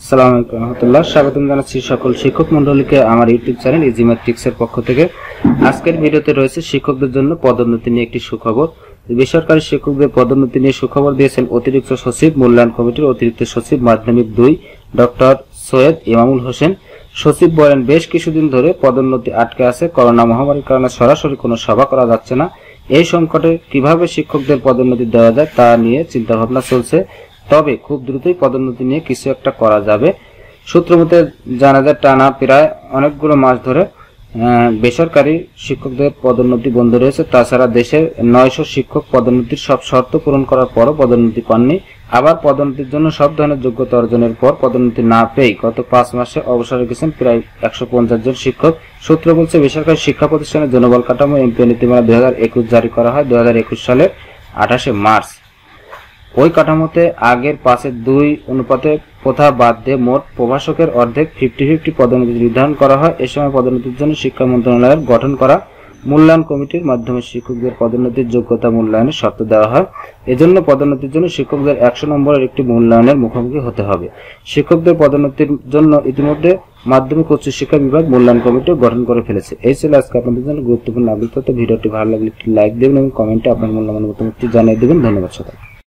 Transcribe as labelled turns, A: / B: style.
A: আসসালামু আলাইকুম রহমতুল্লাহ স্বাগতম জানাচ্ছি সকল শিক্ষক মন্ডলীকে আমার ইউটিউব চ্যানেল পক্ষ থেকে আজকের ভিডিওতে রয়েছে শিক্ষকদের জন্য পদোন্নতি নিয়ে একটি সুখবর বেসরকারি শিক্ষকদের পদোন্নতি নিয়ে সুখবর দিয়েছেন অতিরিক্ত সচিব মূল্যায়ন কমিটির অতিরিক্ত সচিব মাধ্যমিক দুই ডক্টর সৈয়দ ইমামুল হোসেন সচিব বলেন বেশ কিছুদিন ধরে পদোন্নতি আটকে আছে করোনা মহামারীর কারণে সরাসরি কোনো সভা করা যাচ্ছে না এই সংকটে কিভাবে শিক্ষকদের পদোন্নতি দেওয়া যায় তা নিয়ে চিন্তাভাবনা চলছে তবে খুব দ্রুতই পদোন্নতি নিয়ে কিছু একটা করা যাবে মতে জানা যায় টানা প্রায় অনেকগুলো মাস ধরে বেসরকারি শিক্ষকদের পদোন্নতি বন্ধ রয়েছে তাছাড়া দেশের নয়শো শিক্ষক পদোন্নতির সব শর্ত পূরণ করার পরও পদোন্নতি পাননি আবার পদোন্নতির জন্য সব ধরনের যোগ্যতা অর্জনের পর পদোন্নতি না পেয়ে গত পাঁচ মাসে অবসরে গেছেন প্রায় একশো পঞ্চাশ জন শিক্ষক সূত্র বলছে বেসরকারি শিক্ষা প্রতিষ্ঠানের জনবল কাঠামো এমপিও নীতিমালা দুই জারি করা হয় দুই সালে আঠাশে মার্চ ওই কাঠামোতে আগের পাশে দুই অনুপাতে প্রথা বাদ দিয়ে মোট প্রভাষকের অর্ধেক ফিফটি ফিফটি পদোন্নতি নির্ধারণ করা হয় এ সময় পদোন্নতির জন্য শিক্ষা মন্ত্রণালয়ের গঠন করা মূল্যায়ন কমিটির মাধ্যমে শিক্ষকদের পদোন্নতির যোগ্যতা মূল্যায়নের শর্ত দেওয়া হয় এজন্য পদোন্নতির জন্য শিক্ষকদের একশো নম্বরের একটি মূল্যায়নের মুখোমুখি হতে হবে শিক্ষকদের পদোন্নতির জন্য ইতিমধ্যে মাধ্যমিক উচ্চ শিক্ষা বিভাগ মূল্যায়ন কমিটি গঠন করে ফেলেছে এই ছিল আজকে আপনাদের জন্য গুরুত্বপূর্ণ আগ্রহ ভিডিওটি ভালো লাগলে একটি লাইক দেবেন এবং কমেন্টে আপনার মূল্যবান মতামতটি জানিয়ে দেবেন ধন্যবাদ সবাই